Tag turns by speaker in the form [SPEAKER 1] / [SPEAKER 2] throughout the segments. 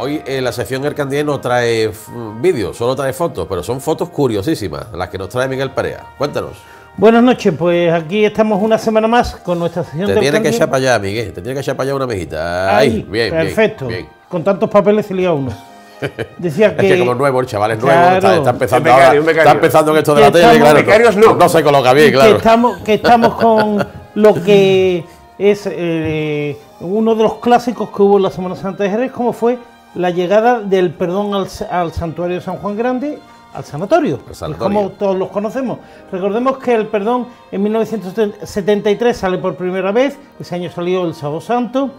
[SPEAKER 1] Hoy eh, la sección Ercandía no trae vídeos, solo trae fotos, pero son fotos curiosísimas, las que nos trae Miguel Perea. Cuéntanos.
[SPEAKER 2] Buenas noches, pues aquí estamos una semana más con nuestra sección. Te tiene que echar para
[SPEAKER 1] allá, Miguel, te tiene que echar para allá una mejita. Ahí, bien, perfecto.
[SPEAKER 2] Con tantos papeles se lía uno. Decía que. Es que como nuevo, el chaval es nuevo, está, empezando ahora, Está empezando en esto de la tele, claro. no. no se coloca bien, claro. Que estamos, que estamos con lo que es eh, uno de los clásicos que hubo en la Semana Santa de Jerez, cómo fue la llegada del perdón al, santuario de San Juan Grande al sanatorio, como todos los conocemos. Recordemos que el perdón en 1973 sale por primera vez, ese año salió el Sábado Santo,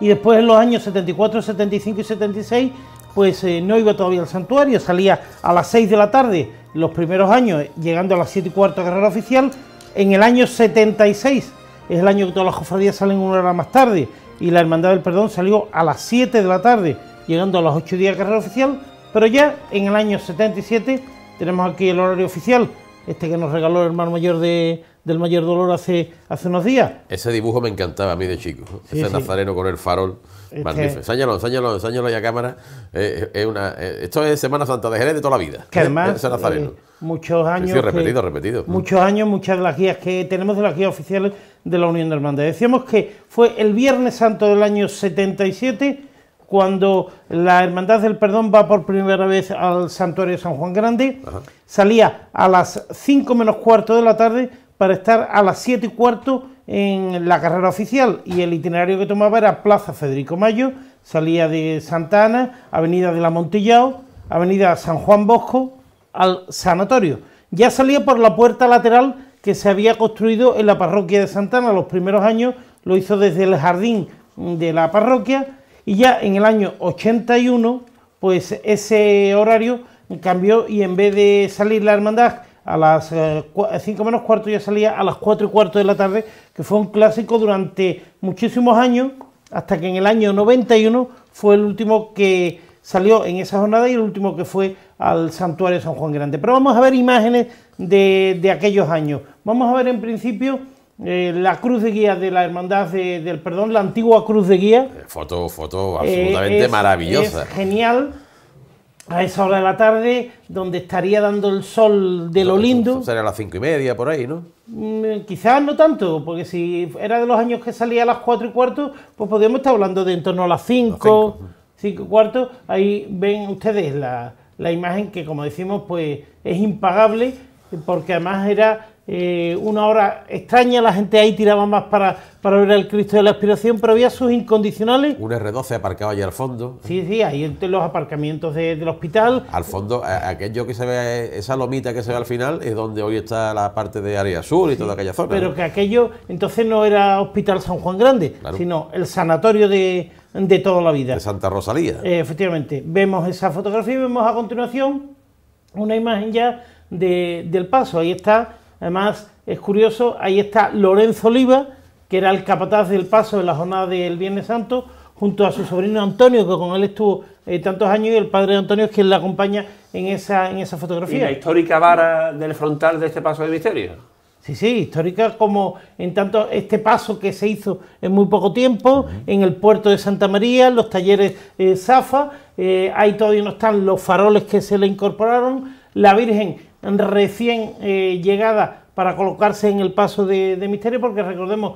[SPEAKER 2] y después en los años 74, 75 y 76, pues eh, no iba todavía al santuario, salía a las 6 de la tarde los primeros años, llegando a las 7 y cuarto de carrera oficial, en el año 76, es el año que todas las cofradías salen una hora más tarde, y la Hermandad del Perdón salió a las 7 de la tarde, llegando a las 8 días de carrera oficial, pero ya en el año 77 tenemos aquí el horario oficial, este que nos regaló el hermano mayor de, del mayor dolor hace, hace unos días.
[SPEAKER 1] Ese dibujo me encantaba a mí de chico, ese nazareno con el farol. Este... Magnífico. Ensáñalo, ensáñalo, ya cámara. Eh, eh una, eh, esto es Semana Santa de Jerez de toda la vida. Que además, eh,
[SPEAKER 2] muchos años. Sí, repetido,
[SPEAKER 1] repetido. Muchos
[SPEAKER 2] años, muchas de las guías que tenemos de las guías oficiales de la Unión de Hermandades. Decíamos que fue el Viernes Santo del año 77 cuando la Hermandad del Perdón va por primera vez al Santuario de San Juan Grande. Salía a las 5 menos cuarto de la tarde para estar a las 7 y cuarto en la carrera oficial y el itinerario que tomaba era Plaza Federico Mayo, salía de Santa Ana, Avenida de la Montillao, Avenida San Juan Bosco al sanatorio. Ya salía por la puerta lateral que se había construido en la parroquia de Santa Ana los primeros años, lo hizo desde el jardín de la parroquia y ya en el año 81 pues ese horario cambió y en vez de salir la hermandad a las 5 eh, eh, menos cuarto ya salía a las 4 y cuarto de la tarde, que fue un clásico durante muchísimos años, hasta que en el año 91 fue el último que salió en esa jornada y el último que fue al santuario de San Juan Grande. Pero vamos a ver imágenes de, aquellos años. Vamos a ver en principio eh, la cruz de guía de la hermandad del perdón, la antigua cruz de guía.
[SPEAKER 1] Foto, foto absolutamente maravillosa. Es
[SPEAKER 2] genial a esa hora de la tarde, donde estaría dando el sol de lo lindo.
[SPEAKER 1] Sería a las cinco y media, por ahí, ¿no?
[SPEAKER 2] Mm, quizás no tanto, porque si era de los años que salía a las cuatro y cuarto, pues podríamos estar hablando de en torno a las cinco, cinco y cuarto. Ahí ven ustedes la, la imagen que, como decimos, pues es impagable, porque además era eh, una hora extraña, la gente ahí tiraba más para, para ver al Cristo de la Aspiración, pero había sus incondicionales. Un
[SPEAKER 1] R12 aparcado allí al fondo. Sí, sí, ahí entre los aparcamientos del hospital. Al fondo, aquello que se ve, esa lomita que se ve al final, es donde hoy está la parte de área sur y toda aquella zona. Pero que
[SPEAKER 2] aquello entonces no era Hospital San Juan Grande, sino el sanatorio de,
[SPEAKER 1] de toda la vida. De Santa Rosalía.
[SPEAKER 2] Eh, efectivamente, vemos esa fotografía y vemos a continuación una imagen ya del paso. Ahí está Además, es curioso, ahí está Lorenzo Oliva, que era el capataz del paso en la jornada del Viernes Santo, junto a su sobrino Antonio, que con él estuvo eh, tantos años, y el padre de Antonio es quien la acompaña en esa, en esa fotografía. ¿Y la histórica vara del frontal de este paso de misterio? Sí, sí, histórica como en tanto este paso que se hizo en muy poco tiempo, en el puerto de Santa María, los talleres eh, Zafa, eh, ahí todavía no están los faroles que se le incorporaron, la Virgen recién eh, llegada para colocarse en el paso de, misterio, porque recordemos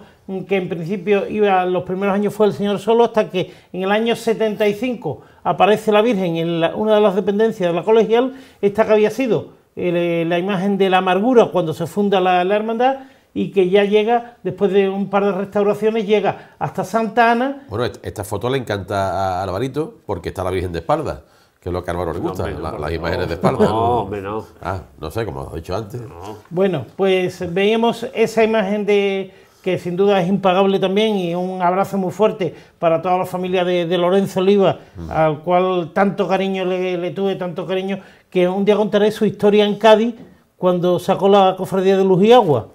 [SPEAKER 2] que en principio iba, los primeros años fue el Señor solo, hasta que en el año 75 aparece la Virgen en una de las dependencias de la colegial, esta que había sido eh, la imagen de la amargura cuando se funda la, hermandad, y que ya llega, después de un par de restauraciones, llega hasta Santa Ana.
[SPEAKER 1] Bueno, esta foto le encanta a Alvarito porque está la Virgen de espaldas que es lo que a Álvaro le gusta, las imágenes de espalda. No, hombre, Ah, no sé, como has dicho antes.
[SPEAKER 2] Bueno, pues veíamos esa imagen de que sin duda es impagable también y un abrazo muy fuerte para toda la familia de, Lorenzo Oliva, mm. al cual tanto cariño le, tuve, tanto cariño, que un día contaré su historia en Cádiz cuando sacó la cofradía de Luz y Agua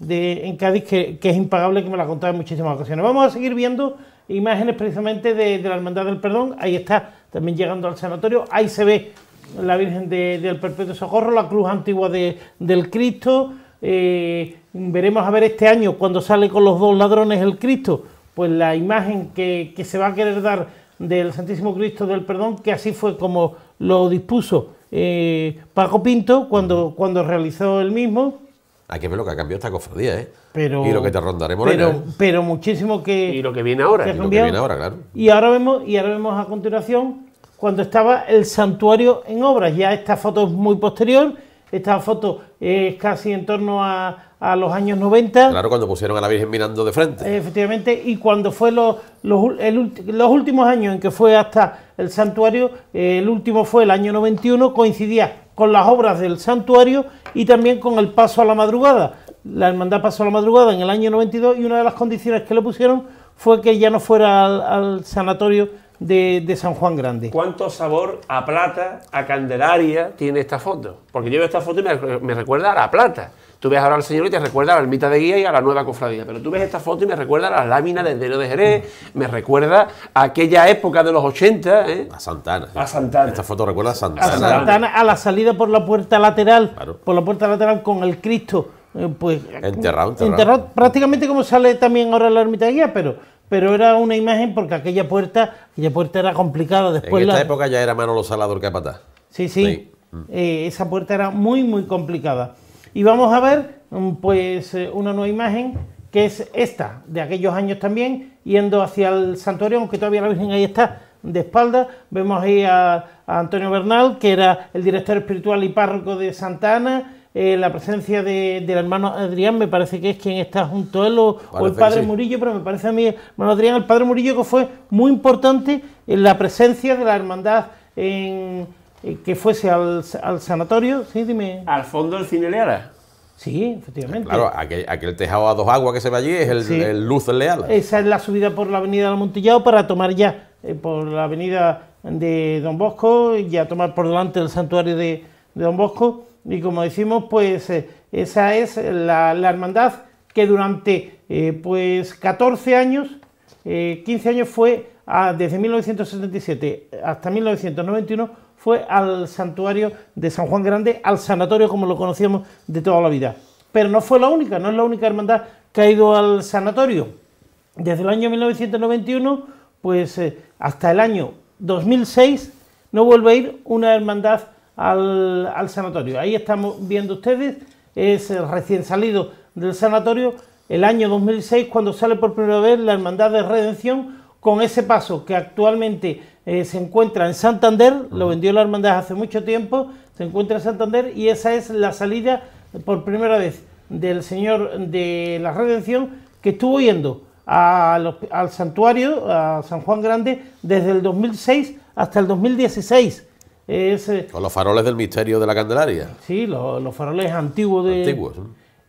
[SPEAKER 2] de, en Cádiz, que, que es impagable que me la contaba en muchísimas ocasiones. Vamos a seguir viendo imágenes precisamente de, de la Hermandad del Perdón, ahí está también llegando al sanatorio. Ahí se ve la Virgen del Perpetuo Socorro, la cruz antigua de, del Cristo. Eh, veremos a ver este año cuando sale con los dos ladrones el Cristo, pues la imagen que, se va a querer dar del Santísimo Cristo del Perdón, que así fue como lo dispuso eh, Paco Pinto cuando, cuando realizó el mismo
[SPEAKER 1] hay que ver lo que ha cambiado esta cofradía, ¿eh?
[SPEAKER 2] Pero, y lo que te
[SPEAKER 1] rondaré Morena. Pero, ¿eh?
[SPEAKER 2] pero muchísimo
[SPEAKER 1] que. Y lo que viene ahora.
[SPEAKER 2] y ahora, vemos, y ahora vemos a continuación cuando estaba el santuario en obras. Ya esta foto es muy posterior. Esta foto es casi en torno a, los años 90.
[SPEAKER 1] Claro, cuando pusieron a la Virgen mirando de frente.
[SPEAKER 2] Efectivamente, y cuando fue los, últimos años en que fue hasta el santuario, eh, el último fue el año 91, coincidía con las obras del santuario y también con el paso a la madrugada. La hermandad pasó a la madrugada en el año 92 y una de las condiciones que le pusieron fue que ya no fuera al, sanatorio de, San Juan Grande. ¿Cuánto sabor a plata, a candelaria tiene esta foto? Porque yo esta foto y me recuerda a la plata. Tú ves ahora al Señor y te recuerda a la ermita de guía
[SPEAKER 1] y a la nueva cofradía. Pero tú ves esta foto y me recuerda a las láminas del dedo de Jerez, me recuerda a aquella época de los 80. ¿eh? A Santana. A Santana. Esta foto recuerda a Santana. A Santana,
[SPEAKER 2] a la salida por la puerta lateral. Por la puerta lateral con el Cristo. Eh, pues,
[SPEAKER 1] enterrado, enterrado.
[SPEAKER 2] prácticamente como sale también ahora la ermita de guía, pero pero era una imagen porque aquella puerta, aquella puerta era complicada. Después en esta
[SPEAKER 1] época ya era Manolo Salador Capatá. Sí, sí. sí.
[SPEAKER 2] Eh, esa puerta era muy, muy complicada. Y vamos a ver mm, pues eh, una nueva imagen que es esta, de aquellos años también, yendo hacia el santuario, aunque todavía la Virgen ahí está de espalda. Vemos ahí a, Antonio Bernal, que era el director espiritual y párroco de Santa Ana. Eh, la presencia del hermano Adrián, me parece que es quien está junto a él, o, el padre Murillo, pero me parece a mí, hermano Adrián, el padre Murillo, que fue muy importante en la presencia de la hermandad en, eh, que fuese al, sanatorio, sí, dime. Al fondo del cine Leala. Sí, efectivamente. Claro,
[SPEAKER 1] aquel, aquel, tejado a dos aguas que se ve allí es el, Luz Leala.
[SPEAKER 2] Esa es la subida por la avenida del Montillado para tomar ya eh, por la avenida de Don Bosco y a tomar por delante del santuario de, Don Bosco. Y como decimos, pues eh, esa es la, hermandad que durante pues 14 años, 15 años fue, a, desde 1977 hasta 1991, fue al santuario de San Juan Grande, al sanatorio como lo conocíamos de toda la vida. Pero no fue la única, no es la única hermandad que ha ido al sanatorio. Desde el año 1991, pues eh, hasta el año 2006, no vuelve a ir una hermandad al, al sanatorio. Ahí estamos viendo ustedes, es el recién salido del sanatorio, el año 2006, cuando sale por primera vez la hermandad de redención, con ese paso que actualmente eh, se encuentra en Santander, lo vendió la hermandad hace mucho tiempo, se encuentra en Santander y esa es la salida por primera vez del Señor de la Redención que estuvo yendo al santuario, a San Juan Grande, desde el 2006 hasta el 2016. Eh,
[SPEAKER 1] Con los faroles del misterio de la Candelaria.
[SPEAKER 2] Sí, los, faroles antiguos. De,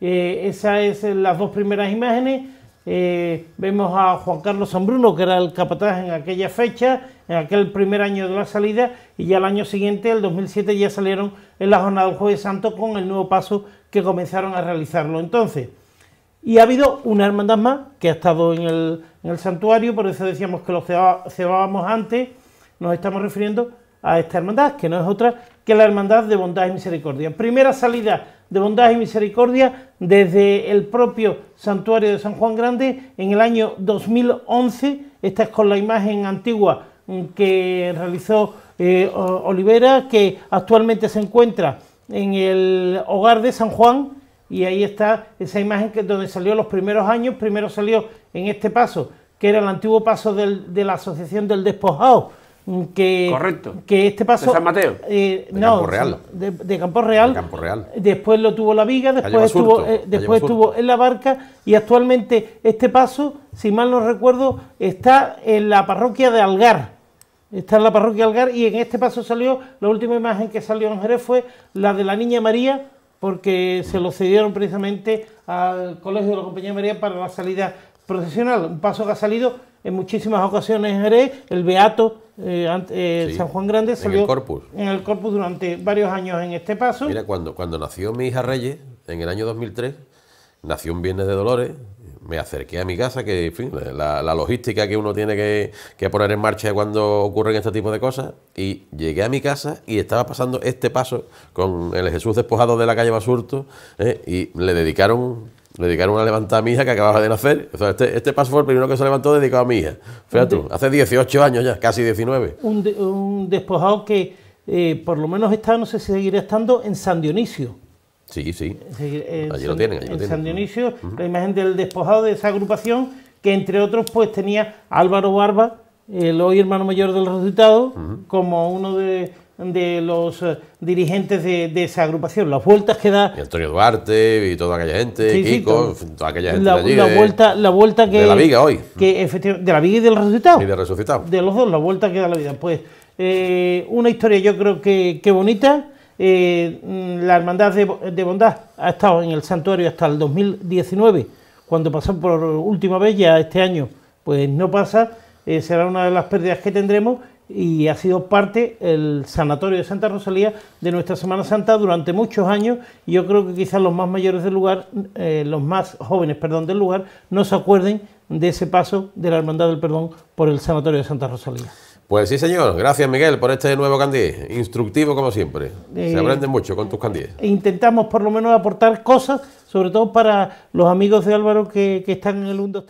[SPEAKER 2] eh, esas son las dos primeras imágenes eh, vemos a Juan Carlos Sanbruno que era el capataz en aquella fecha, en aquel primer año de la salida, y ya el año siguiente, el 2007, ya salieron en la jornada del Jueves Santo con el nuevo paso que comenzaron a realizarlo entonces. Y ha habido una hermandad más que ha estado en el, en el santuario, por eso decíamos que lo cebábamos antes, nos estamos refiriendo a esta hermandad, que no es otra que la Hermandad de Bondad y Misericordia. Primera salida de bondad y misericordia desde el propio santuario de San Juan Grande en el año 2011. Esta es con la imagen antigua mm, que realizó eh, Olivera, que actualmente se encuentra en el hogar de San Juan. Y ahí está esa imagen que donde salió los primeros años. Primero salió en este paso, que era el antiguo paso de la Asociación del Despojado que, Correcto. que este paso... ¿De eh, Campo Real. De, Campo Real. Real. Después lo tuvo la Viga, después estuvo, eh, después en la barca y actualmente este paso, si mal no recuerdo, está en la parroquia de Algar. Está en la parroquia Algar y en este paso salió, la última imagen que salió en Jerez fue la de la Niña María, porque se lo cedieron precisamente al Colegio de la Compañía María para la salida procesional. Un paso que ha salido en muchísimas ocasiones en
[SPEAKER 1] el Beato eh, eh, San Juan Grande salió en el, corpus. en el corpus durante varios años en este paso. Mira, cuando, cuando nació mi hija Reyes, en el año 2003, nació un viernes de Dolores, me acerqué a mi casa, que en fin, la, logística que uno tiene que, poner en marcha cuando ocurren este tipo de cosas, y llegué a mi casa y estaba pasando este paso con el Jesús despojado de la calle Basurto, eh, y le dedicaron le dedicaron una levantada a mi hija que acababa de nacer. Este, este, paso fue el primero que se levantó dedicado a mi hija. Fíjate hace 18 años ya, casi 19.
[SPEAKER 2] Un, despojado que eh, por lo menos está, no sé si seguirá estando, en San Dionisio. Sí, sí. allí lo tienen, allí lo en San Dionisio, la imagen del despojado de esa agrupación que entre otros pues tenía Álvaro Barba, el hoy hermano mayor del resultado, como uno de de los eh, dirigentes de, esa agrupación, las vueltas que da...
[SPEAKER 1] Y Antonio Duarte y toda aquella gente, Kiko, toda aquella gente la, vuelta,
[SPEAKER 2] la vuelta que... De la viga hoy. de la viga y del resucitado. Y del resucitado. De los dos, la vuelta que da la vida. Pues eh, una historia yo creo que, bonita. Eh, mm, la Hermandad de, Bondad ha estado en el santuario hasta el 2019, cuando pasó por última vez, ya este año pues no pasa, será una de las pérdidas que tendremos y ha sido parte el Sanatorio de Santa Rosalía de nuestra Semana Santa durante muchos años. Y yo creo que quizás los más mayores del lugar, eh, los más jóvenes, perdón, del lugar, no se acuerden de ese paso de la Hermandad del Perdón por el Sanatorio de Santa Rosalía.
[SPEAKER 1] Pues sí, señor. Gracias, Miguel, por este nuevo candí. Instructivo, como siempre. se eh, aprende mucho con tus candíes.
[SPEAKER 2] E intentamos, por lo menos, aportar cosas, sobre todo para los amigos de Álvaro que, están en el 1, 2,